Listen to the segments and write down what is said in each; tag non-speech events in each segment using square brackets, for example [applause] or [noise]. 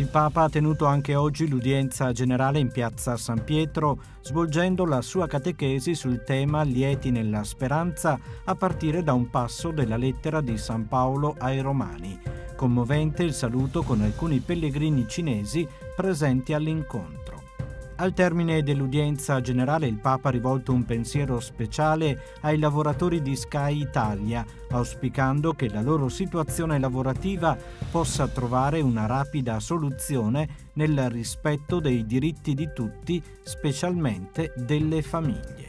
Il Papa ha tenuto anche oggi l'udienza generale in piazza San Pietro, svolgendo la sua catechesi sul tema Lieti nella speranza, a partire da un passo della lettera di San Paolo ai Romani. Commovente il saluto con alcuni pellegrini cinesi presenti all'incontro. Al termine dell'udienza generale il Papa ha rivolto un pensiero speciale ai lavoratori di Sky Italia, auspicando che la loro situazione lavorativa possa trovare una rapida soluzione nel rispetto dei diritti di tutti, specialmente delle famiglie.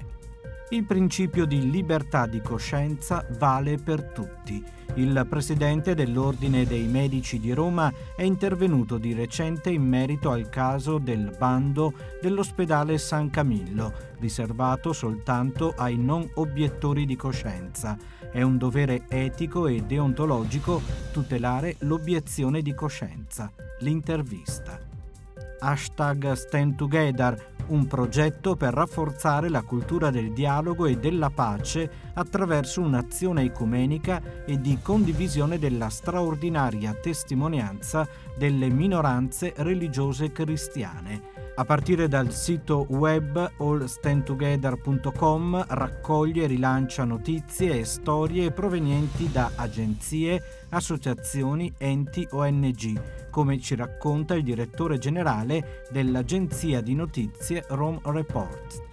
Il principio di libertà di coscienza vale per tutti. Il presidente dell'Ordine dei Medici di Roma è intervenuto di recente in merito al caso del bando dell'ospedale San Camillo, riservato soltanto ai non obiettori di coscienza. È un dovere etico e deontologico tutelare l'obiezione di coscienza. L'intervista. Hashtag Stand Together un progetto per rafforzare la cultura del dialogo e della pace attraverso un'azione ecumenica e di condivisione della straordinaria testimonianza delle minoranze religiose cristiane. A partire dal sito web allstandtogether.com raccoglie e rilancia notizie e storie provenienti da agenzie, associazioni, enti, ONG, come ci racconta il direttore generale dell'agenzia di notizie Rome Report.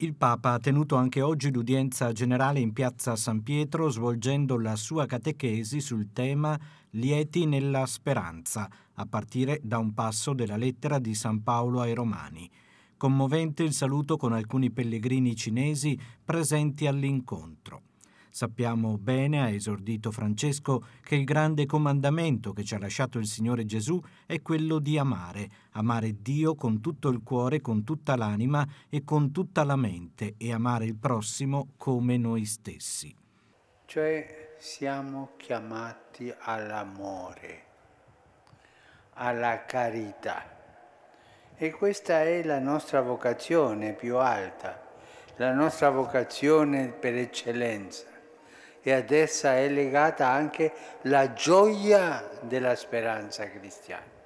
Il Papa ha tenuto anche oggi l'udienza generale in piazza San Pietro svolgendo la sua catechesi sul tema Lieti nella speranza, a partire da un passo della lettera di San Paolo ai Romani. Commovente il saluto con alcuni pellegrini cinesi presenti all'incontro. Sappiamo bene, ha esordito Francesco, che il grande comandamento che ci ha lasciato il Signore Gesù è quello di amare, amare Dio con tutto il cuore, con tutta l'anima e con tutta la mente e amare il prossimo come noi stessi. Cioè siamo chiamati all'amore, alla carità e questa è la nostra vocazione più alta, la nostra vocazione per eccellenza e ad essa è legata anche la gioia della speranza cristiana.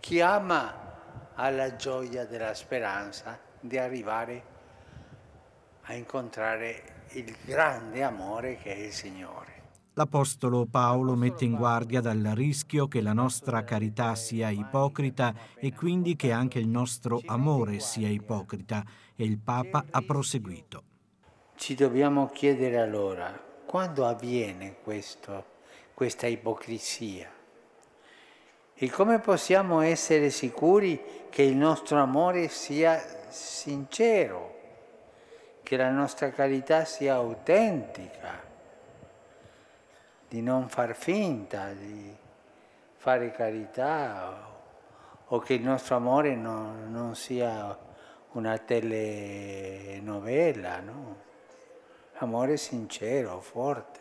Chi ama ha la gioia della speranza di arrivare a incontrare il grande amore che è il Signore. L'Apostolo Paolo mette in guardia dal rischio che la nostra carità sia ipocrita e quindi che anche il nostro amore sia ipocrita e il Papa ha proseguito. Ci dobbiamo chiedere allora quando avviene questo, questa ipocrisia? E come possiamo essere sicuri che il nostro amore sia sincero, che la nostra carità sia autentica, di non far finta di fare carità o, o che il nostro amore no, non sia una telenovela, no? L'amore sincero, forte.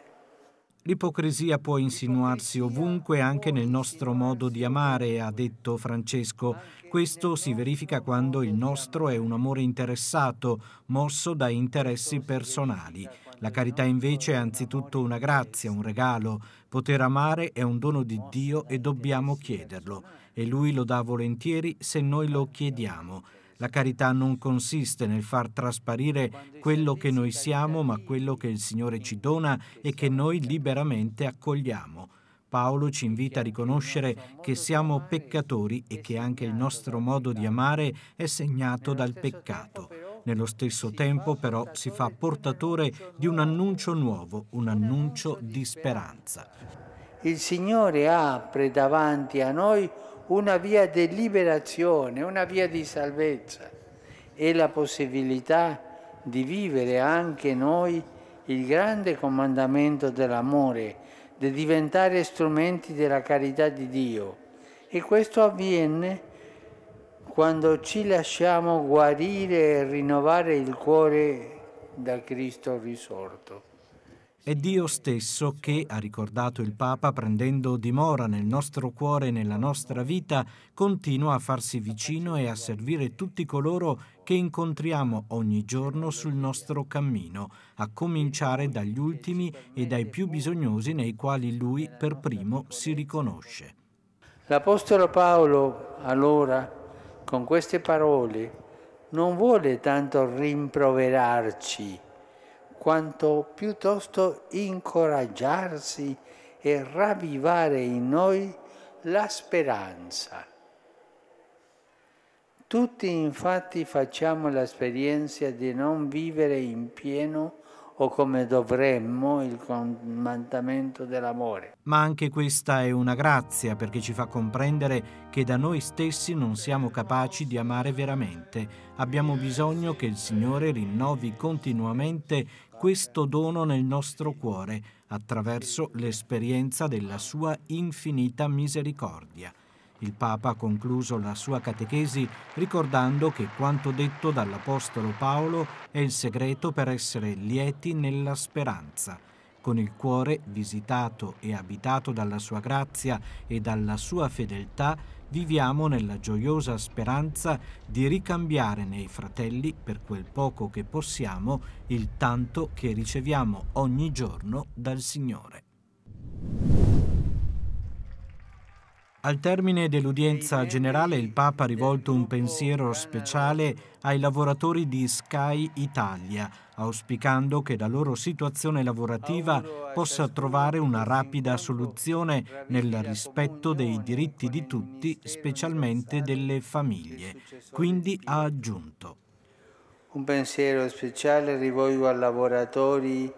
L'ipocrisia può insinuarsi ovunque anche nel nostro modo di amare, ha detto Francesco. Questo si verifica quando il nostro è un amore interessato, mosso da interessi personali. La carità invece è anzitutto una grazia, un regalo. Poter amare è un dono di Dio e dobbiamo chiederlo. E Lui lo dà volentieri se noi lo chiediamo. La carità non consiste nel far trasparire quello che noi siamo, ma quello che il Signore ci dona e che noi liberamente accogliamo. Paolo ci invita a riconoscere che siamo peccatori e che anche il nostro modo di amare è segnato dal peccato. Nello stesso tempo però si fa portatore di un annuncio nuovo, un annuncio di speranza. Il Signore apre davanti a noi una via di liberazione, una via di salvezza e la possibilità di vivere anche noi il grande comandamento dell'amore, di diventare strumenti della carità di Dio. E questo avviene quando ci lasciamo guarire e rinnovare il cuore da Cristo risorto. È Dio stesso che, ha ricordato il Papa, prendendo dimora nel nostro cuore e nella nostra vita, continua a farsi vicino e a servire tutti coloro che incontriamo ogni giorno sul nostro cammino, a cominciare dagli ultimi e dai più bisognosi nei quali Lui per primo si riconosce. L'Apostolo Paolo allora, con queste parole, non vuole tanto rimproverarci quanto piuttosto incoraggiarsi e ravvivare in noi la speranza. Tutti infatti facciamo l'esperienza di non vivere in pieno o come dovremmo il comandamento dell'amore. Ma anche questa è una grazia perché ci fa comprendere che da noi stessi non siamo capaci di amare veramente. Abbiamo bisogno che il Signore rinnovi continuamente questo dono nel nostro cuore attraverso l'esperienza della sua infinita misericordia. Il Papa ha concluso la sua catechesi ricordando che quanto detto dall'Apostolo Paolo è il segreto per essere lieti nella speranza con il cuore visitato e abitato dalla sua grazia e dalla sua fedeltà, viviamo nella gioiosa speranza di ricambiare nei fratelli, per quel poco che possiamo, il tanto che riceviamo ogni giorno dal Signore. Al termine dell'udienza generale il Papa ha rivolto un pensiero speciale ai lavoratori di Sky Italia, auspicando che la loro situazione lavorativa possa trovare una rapida soluzione nel rispetto dei diritti di tutti, specialmente delle famiglie. Quindi ha aggiunto. Un pensiero speciale rivolgo ai lavoratori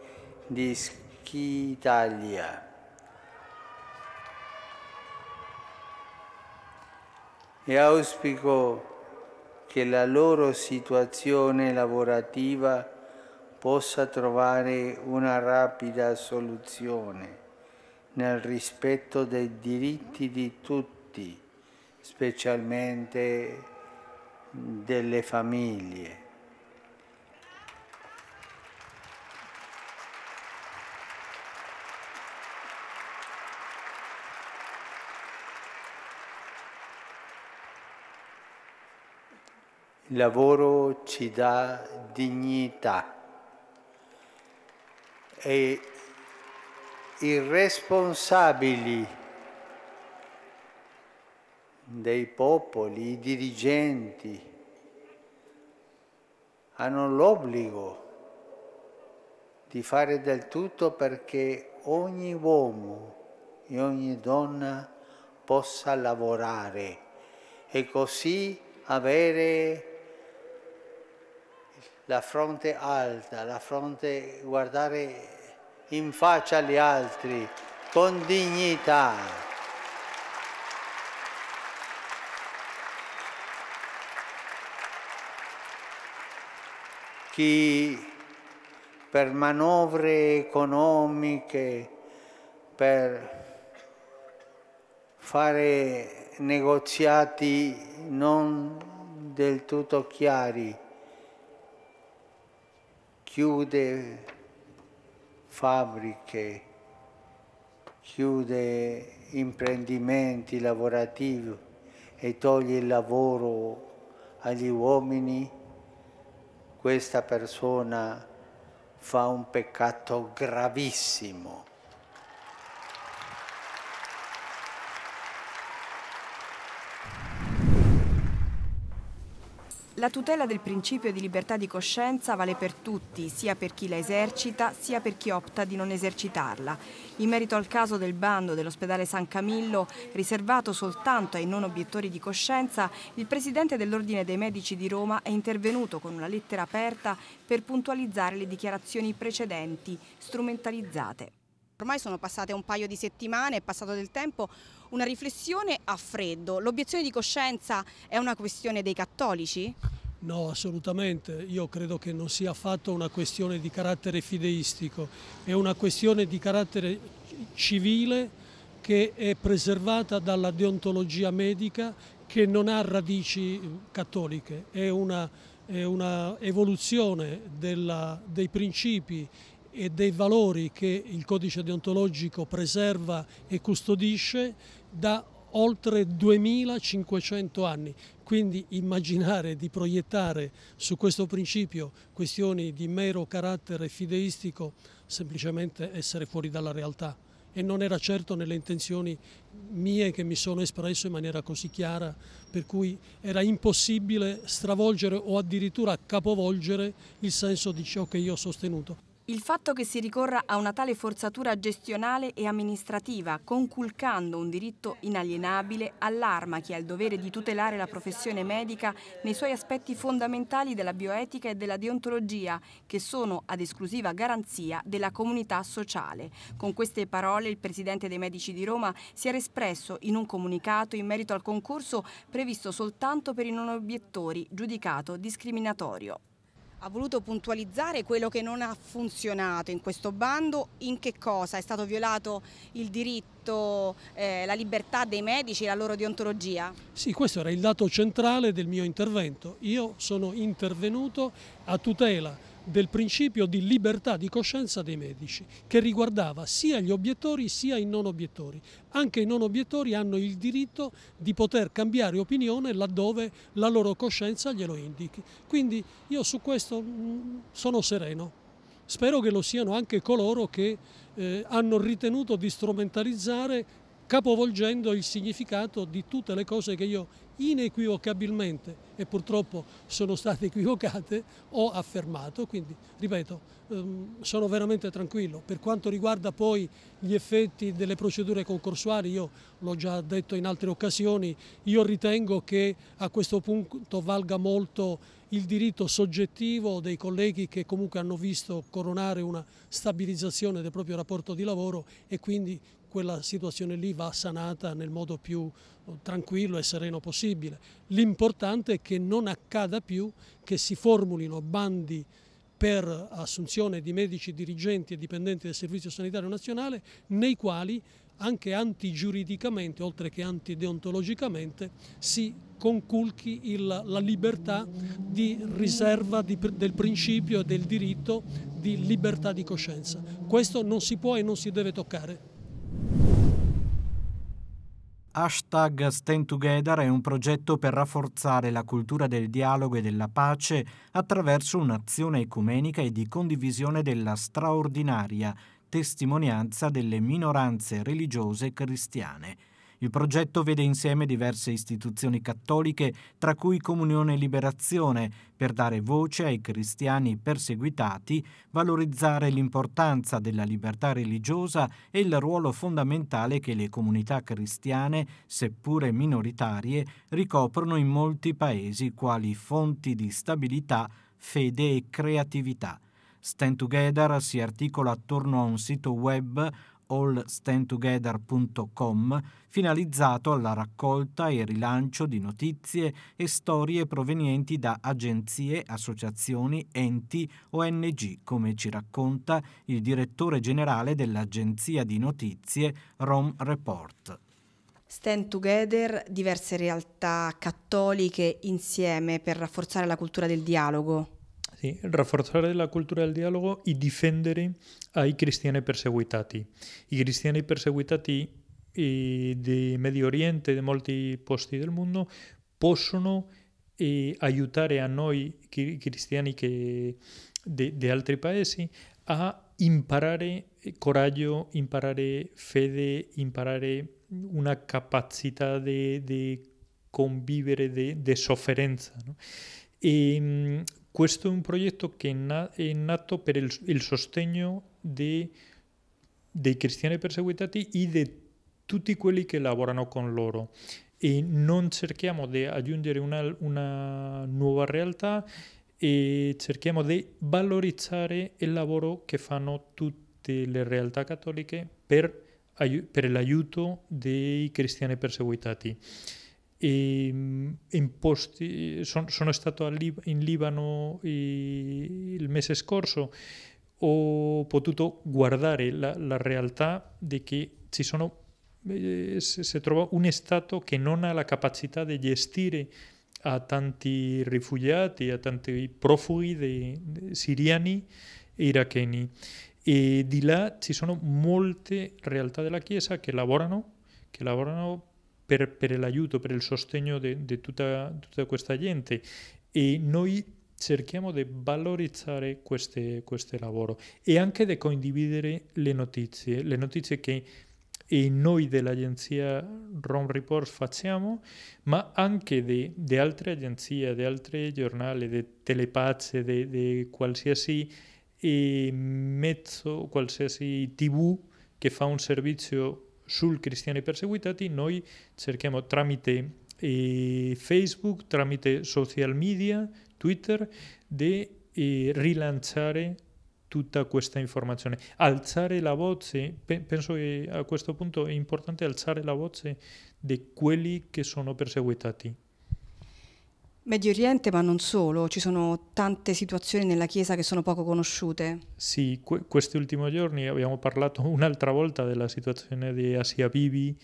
di Sky Italia e auspico che la loro situazione lavorativa possa trovare una rapida soluzione nel rispetto dei diritti di tutti, specialmente delle famiglie. Il lavoro ci dà dignità e i responsabili dei popoli, i dirigenti, hanno l'obbligo di fare del tutto perché ogni uomo e ogni donna possa lavorare e così avere la fronte alta, la fronte guardare in faccia agli altri con dignità. Chi per manovre economiche, per fare negoziati non del tutto chiari, chiude fabbriche, chiude imprendimenti lavorativi e toglie il lavoro agli uomini, questa persona fa un peccato gravissimo La tutela del principio di libertà di coscienza vale per tutti, sia per chi la esercita, sia per chi opta di non esercitarla. In merito al caso del bando dell'ospedale San Camillo, riservato soltanto ai non obiettori di coscienza, il presidente dell'Ordine dei Medici di Roma è intervenuto con una lettera aperta per puntualizzare le dichiarazioni precedenti, strumentalizzate. Ormai sono passate un paio di settimane, è passato del tempo, una riflessione a freddo. L'obiezione di coscienza è una questione dei cattolici? No, assolutamente. Io credo che non sia affatto una questione di carattere fideistico, è una questione di carattere civile che è preservata dalla deontologia medica che non ha radici cattoliche, è una, è una evoluzione della, dei principi e dei valori che il codice deontologico preserva e custodisce da oltre 2500 anni, quindi immaginare di proiettare su questo principio questioni di mero carattere fideistico semplicemente essere fuori dalla realtà e non era certo nelle intenzioni mie che mi sono espresso in maniera così chiara, per cui era impossibile stravolgere o addirittura capovolgere il senso di ciò che io ho sostenuto. Il fatto che si ricorra a una tale forzatura gestionale e amministrativa, conculcando un diritto inalienabile, allarma chi ha il dovere di tutelare la professione medica nei suoi aspetti fondamentali della bioetica e della deontologia, che sono ad esclusiva garanzia della comunità sociale. Con queste parole il Presidente dei Medici di Roma si era espresso in un comunicato in merito al concorso previsto soltanto per i non obiettori, giudicato discriminatorio ha voluto puntualizzare quello che non ha funzionato in questo bando, in che cosa è stato violato il diritto, eh, la libertà dei medici, e la loro deontologia? Sì, questo era il dato centrale del mio intervento. Io sono intervenuto a tutela del principio di libertà di coscienza dei medici, che riguardava sia gli obiettori sia i non obiettori. Anche i non obiettori hanno il diritto di poter cambiare opinione laddove la loro coscienza glielo indichi. Quindi io su questo mm, sono sereno. Spero che lo siano anche coloro che eh, hanno ritenuto di strumentalizzare capovolgendo il significato di tutte le cose che io inequivocabilmente, e purtroppo sono state [laughs] equivocate, ho affermato. Quindi, ripeto, ehm, sono veramente tranquillo. Per quanto riguarda poi gli effetti delle procedure concorsuali, io l'ho già detto in altre occasioni, io ritengo che a questo punto valga molto il diritto soggettivo dei colleghi che comunque hanno visto coronare una stabilizzazione del proprio rapporto di lavoro e quindi quella situazione lì va sanata nel modo più oh, tranquillo e sereno possibile. L'importante è che non accada più che si formulino bandi per assunzione di medici dirigenti e dipendenti del Servizio Sanitario Nazionale nei quali anche antigiuridicamente, oltre che antideontologicamente, si conculchi il, la libertà di riserva di, del principio e del diritto di libertà di coscienza. Questo non si può e non si deve toccare. Hashtag Stand Together è un progetto per rafforzare la cultura del dialogo e della pace attraverso un'azione ecumenica e di condivisione della straordinaria testimonianza delle minoranze religiose cristiane. Il progetto vede insieme diverse istituzioni cattoliche, tra cui Comunione e Liberazione, per dare voce ai cristiani perseguitati, valorizzare l'importanza della libertà religiosa e il ruolo fondamentale che le comunità cristiane, seppure minoritarie, ricoprono in molti paesi quali fonti di stabilità, fede e creatività. Stand Together si articola attorno a un sito web allstandtogether.com, finalizzato alla raccolta e rilancio di notizie e storie provenienti da agenzie, associazioni, enti, ONG, come ci racconta il direttore generale dell'agenzia di notizie Rom Report. Stand Together diverse realtà cattoliche insieme per rafforzare la cultura del dialogo. Sì, eh, rafforzare la cultura del dialogo e difendere ai cristiani perseguitati. I cristiani perseguitati eh, di Medio Oriente e di molti posti del mondo possono eh, aiutare a noi cristiani di, di altri paesi a imparare eh, coraggio, imparare fede, imparare una capacità di convivere, di sofferenza. No? E, ehm, questo è un progetto che è nato per il, il sostegno di, dei cristiani perseguitati e di tutti quelli che lavorano con loro e non cerchiamo di aggiungere una, una nuova realtà e cerchiamo di valorizzare il lavoro che fanno tutte le realtà cattoliche per, per l'aiuto dei cristiani perseguitati. E, imposti, son, sono stato Lib- in Libano il mese scorso, ho potuto guardare la, la realtà di che ci sono, eh, si trova un Stato che non ha la capacità di gestire a tanti rifugiati, a tanti profughi di, di siriani e iracheni. E di là ci sono molte realtà della Chiesa che lavorano, che lavorano per, per l'aiuto, per il sostegno di tutta, tutta, questa gente e noi cerchiamo di valorizzare questo lavoro e anche di condividere le notizie, le notizie che e noi dell'agenzia Rom Reports facciamo, ma anche di, altre agenzie, di altri giornali, di telepazze, di qualsiasi eh, mezzo, qualsiasi tv che fa un servizio sul Cristiani Perseguitati noi cerchiamo tramite eh, Facebook, tramite social media, Twitter, di eh, rilanciare tutta questa informazione, alzare la voce, pe- penso che a questo punto è importante alzare la voce di quelli che sono perseguitati, Medio Oriente, ma non solo, ci sono tante situazioni nella Chiesa che sono poco conosciute. Sì, que- questi ultimi giorni abbiamo parlato [laughs] un'altra volta della situazione di Asia Bibi,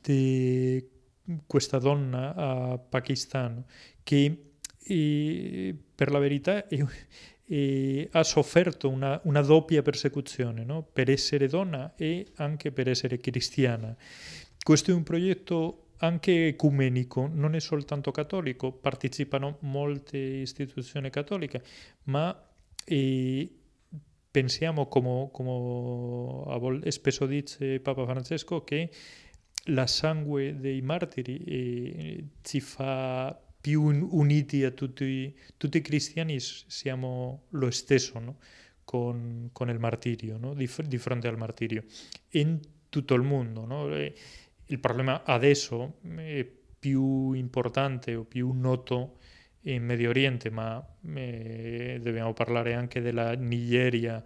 di questa donna a Pakistan, che eh, per la verità eh, eh, ha sofferto una, una doppia persecuzione, no? per essere donna e anche per essere cristiana. Questo è un progetto anche ecumenico, non è soltanto cattolico, partecipano molte istituzioni cattoliche, ma pensiamo, come, come spesso dice Papa Francesco, che la sangue dei martiri eh, ci fa più uniti a tutti, tutti i cristiani, siamo lo stesso no? con, con, il martirio, no? di, di, fronte al martirio, in tutto il mondo. No? il problema adesso è eh, più importante o più noto in Medio Oriente, ma eh, dobbiamo parlare anche della Nigeria,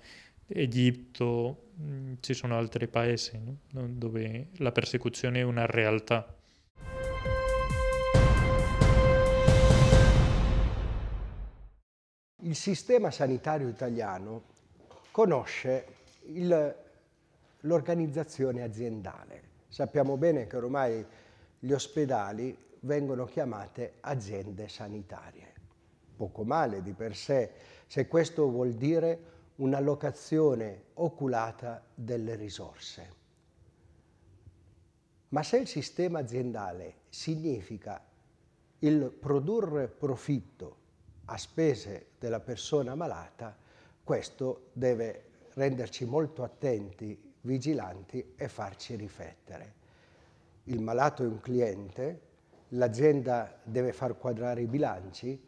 Egitto, mm, ci sono altri paesi no? dove la persecuzione è una realtà. Il sistema sanitario italiano conosce il, l'organizzazione aziendale Sappiamo bene che ormai gli ospedali vengono chiamate aziende sanitarie. Poco male di per sé, se questo vuol dire un'allocazione oculata delle risorse. Ma se il sistema aziendale significa il produrre profitto a spese della persona malata, questo deve renderci molto attenti vigilanti e farci riflettere. Il malato è un cliente, l'azienda deve far quadrare i bilanci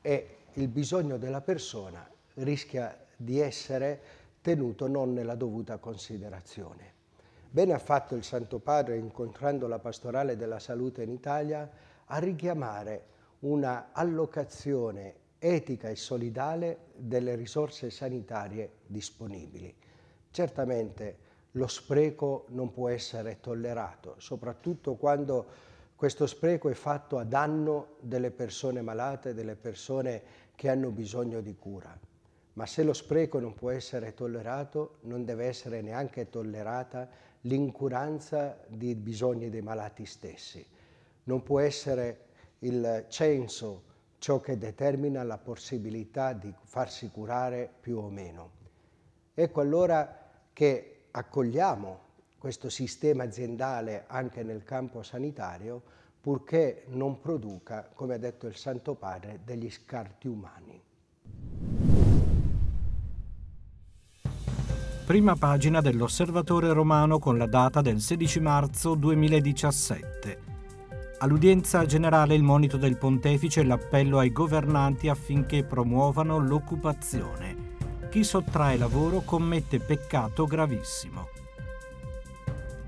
e il bisogno della persona rischia di essere tenuto non nella dovuta considerazione. Bene ha fatto il Santo Padre, incontrando la pastorale della salute in Italia, a richiamare una allocazione etica e solidale delle risorse sanitarie disponibili. Certamente lo spreco non può essere tollerato, soprattutto quando questo spreco è fatto a danno delle persone malate, delle persone che hanno bisogno di cura. Ma se lo spreco non può essere tollerato, non deve essere neanche tollerata l'incuranza dei bisogni dei malati stessi. Non può essere il censo ciò che determina la possibilità di farsi curare più o meno. Ecco allora che accogliamo questo sistema aziendale anche nel campo sanitario, purché non produca, come ha detto il Santo Padre, degli scarti umani. Prima pagina dell'Osservatore Romano con la data del 16 marzo 2017. All'udienza generale il monito del pontefice e l'appello ai governanti affinché promuovano l'occupazione chi sottrae lavoro commette peccato gravissimo.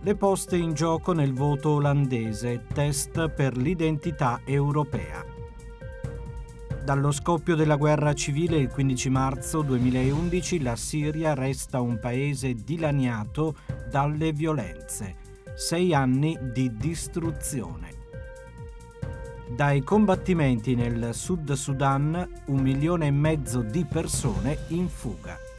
Le poste in gioco nel voto olandese, test per l'identità europea. Dallo scoppio della guerra civile il 15 marzo 2011 la Siria resta un paese dilaniato dalle violenze, sei anni di distruzione. Dai combattimenti nel Sud Sudan un milione e mezzo di persone in fuga.